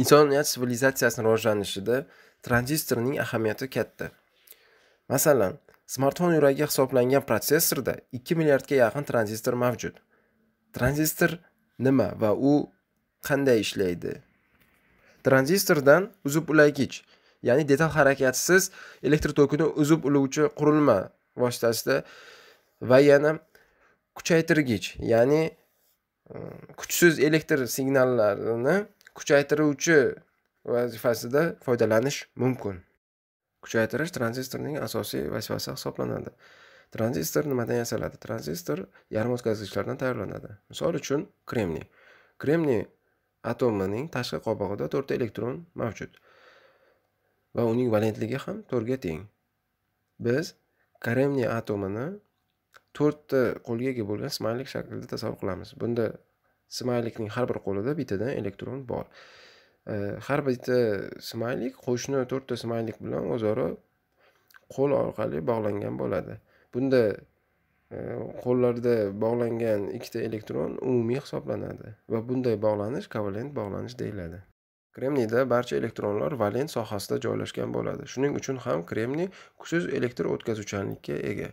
insoniyat sivilizatsiyasini rivojlanishida tranzistorning ahamiyati katta masalan smartfon yuragi hisoblangan protsessorda 2 milliardga yaqin tranzistor mavjud tranzistor nima va u qanday ishlaydi tranzistordan uzib ulagich ya'ni detal harakatsiz elektr tokini uzib uluvchi qurilma vositasida va yana kuchaytirgich ya'ni kuchsiz elektr signallarini kuchaytiruvchi vazifasida foydalanish mumkin kuchaytirish tranzistorning asosiy vazifasi hisoblanadi tranzistor nimadan yasaladi tranzistor yarim o'tkazgichlardan tayyorlanadi misol uchun kremniy kremniy atomining tashqi qobig'ida to'rtta elektron mavjud va uning valentligi ham to'rtga teng biz kremniy atomini to'rtta qo'lga ega bo'lgan smaylik shaklida tasavvur qilamiz bunda smaylikning har bir qo'lida bittadan elektron bor har bitta smaylik qo'shni to'rtta smaylik bilan o'zaro qo'l orqali bog'langan bo'ladi bunda e, qo'llarda bog'langan ikkita elektron umumiy hisoblanadi va bunday bog'lanish kovalent bog'lanish deyiladi kremniyda barcha elektronlar valent sohasida joylashgan bo'ladi shuning uchun ham kremniy kuchsiz elektr o'tkazuvchanlikka ega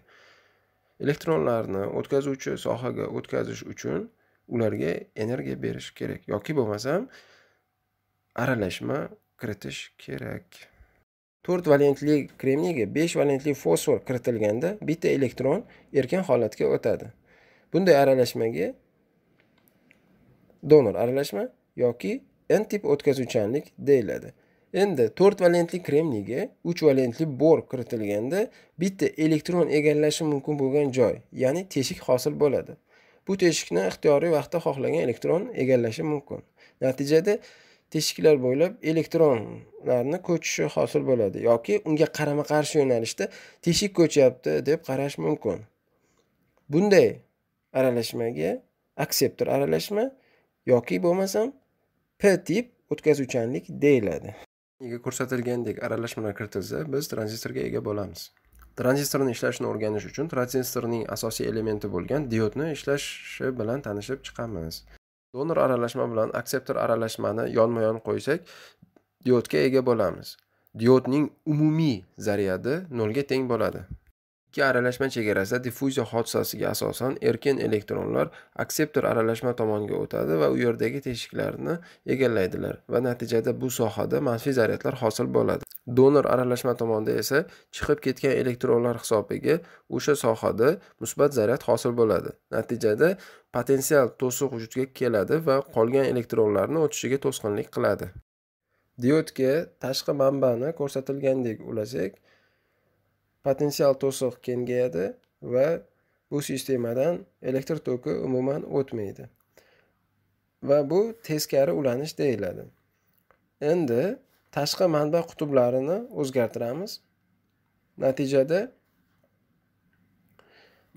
elektronlarni o'tkazuvchi sohaga o'tkazish uchun ularga energiya berish kerak yoki bo'lmasam aralashma kiritish kerak to'rt valentli kremniyga besh valentli fosfor kiritilganda bitta elektron erkin holatga o'tadi bunday aralashmaga donor aralashma yoki n tip o'tkazuvchanlik deyiladi endi to'rt valentli kremniyga uch valentli bor kiritilganda bitta elektron egallashi mumkin bo'lgan joy ya'ni teshik hosil bo'ladi bu teshikni ixtiyoriy vaqtda xohlagan elektron egallashi mumkin natijada teshiklar bo'ylab elektronlarni ko'chishi hosil bo'ladi yoki unga qarama qarshi yo'nalishda teshik ko'chyapti deb qarash mumkin bunday aralashmaga akseptor aralashma yoki bo'lmasam p tip o'tkazuvchanlik deyiladi ko'rsatilgandek aralashmalar kiritilsa biz tranzistorga ega bo'lamiz tranzistorni ishlashini o'rganish uchun tranzistorning asosiy elementi bo'lgan diodni ishlashi bilan tanishib chiqamiz donor aralashma bilan akseptor aralashmani yonma yon qo'ysak diodga ega bo'lamiz diodning umumiy zaryadi nolga teng bo'ladi ikki aralashma chegarasida diffuziya hodisasiga asosan erkin elektronlar akseptor aralashma tomoniga o'tadi va u yerdagi teshiklarni egallaydilar va natijada bu sohada manfiy zaryadlar hosil bo'ladi donor aralashma tomonda esa chiqib ketgan elektronlar hisobiga o'sha sohada musbat zaryad hosil bo'ladi natijada potensial to'siq vujudga keladi va qolgan elektronlarni o'tishiga to'sqinlik qiladi diodga tashqi manbani ko'rsatilgandek ulasak potensial to'siq kengayadi va bu sistemadan elektr toki umuman o'tmaydi va bu teskari ulanish deyiladi endi tashqi manba qutblarini o'zgartiramiz natijada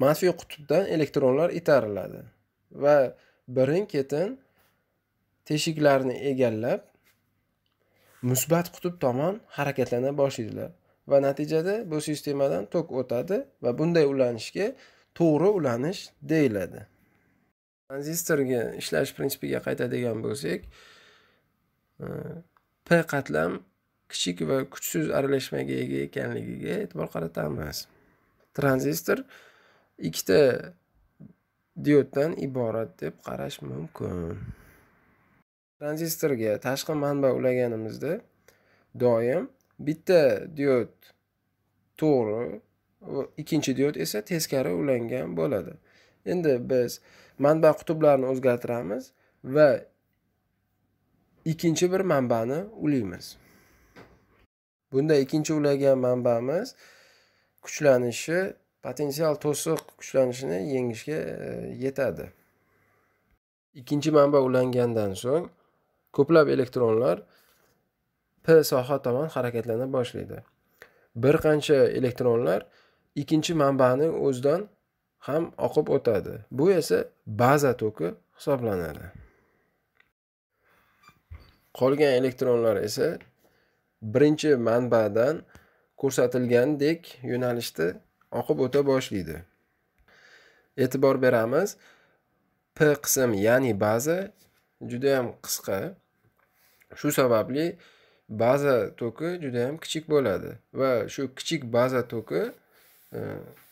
manfiy qutbdan elektronlar itariladi va birin ketin teshiklarni egallab musbat qutb tomon harakatlana boshlaydilar va natijada bu sistemadan tok o'tadi va bunday ulanishga to'g'ri ulanish deyiladi tranzistorga ishlash prinsipiga qaytadigan bo'lsak e, p qatlam kichik va kuchsiz aralashmaga ega ekanligiga e'tibor qaratamiz tranzistor ikkita dioddan iborat deb qarash mumkin tranzistorga tashqi manba ulaganimizda doim bitta diod to'g'ri ikkinchi diod esa teskari ulangan bo'ladi endi biz manba qutblarini o'zgartiramiz va ikkinchi bir manbani ulaymiz bunda ikkinchi ulagan manbamiz kuchlanishi potensial to'siq kuchlanishini yengishga e, yetadi ikkinchi manba ulangandan so'ng ko'plab elektronlar soha tomon harakatlana boshlaydi bir qancha elektronlar ikkinchi manbani o'zidan ham oqib o'tadi bu esa baza toki hisoblanadi qolgan elektronlar esa birinchi manbadan ko'rsatilgandek yo'nalishda oqib o'ta boshlaydi e'tibor beramiz p qism ya'ni baza judayam qisqa shu sababli baza toki juda ham kichik bo'ladi va shu kichik baza toki e,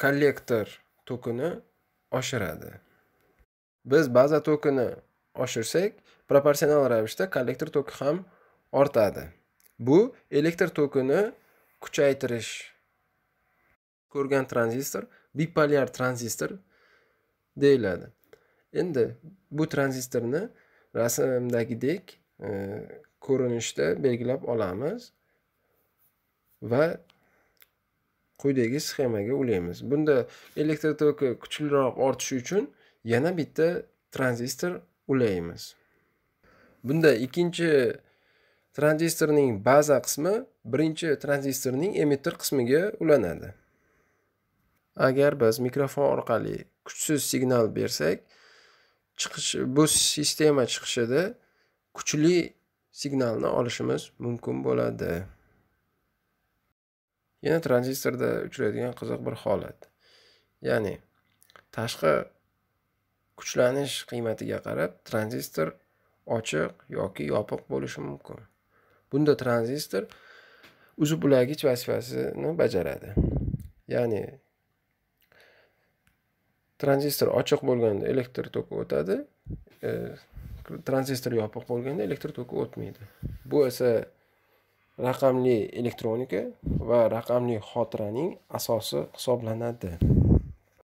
kollektor tokini oshiradi biz baza tokini oshirsak proporsional ravishda kollektor toki ham ortadi bu elektr tokini kuchaytirish ko'rgan tranzistor bipolyar tranzistor deyiladi endi bu tranzistorni rasmdagidek e, ko'rinishda belgilab olamiz va quyidagi sxemaga ulaymiz bunda elektr toki kuchliroq ortishi uchun yana bitta tranzistor ulaymiz bunda ikkinchi tranzistorning baza qismi birinchi tranzistorning emitter qismiga ulanadi agar biz mikrofon orqali kuchsiz signal bersak chiqish bu sistema chiqishida kuchli signalni olishimiz mumkin bo'ladi yana tranzistorda uchraydigan qiziq bir holat ya'ni tashqi kuchlanish qiymatiga qarab tranzistor ochiq yoki yopiq bo'lishi mumkin bunda tranzistor uzib ulagich vazifasini bajaradi ya'ni tranzistor ochiq bo'lganda elektr toki o'tadi e, tranzistor yopiq bo'lganda elektr toki o'tmaydi bu esa raqamli elektronika va raqamli xotiraning asosi hisoblanadi